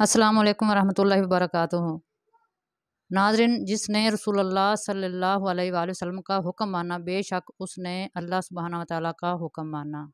अस्सलाम वालेकुम रहमतुल्लाहि वबरकातुहू नाजरन जिसने रसूलुल्लाह सल्लल्लाहु अलैहि वसल्लम का हुक्म माना बेशक उसने अल्लाह सुबहाना वाली का हुक्म माना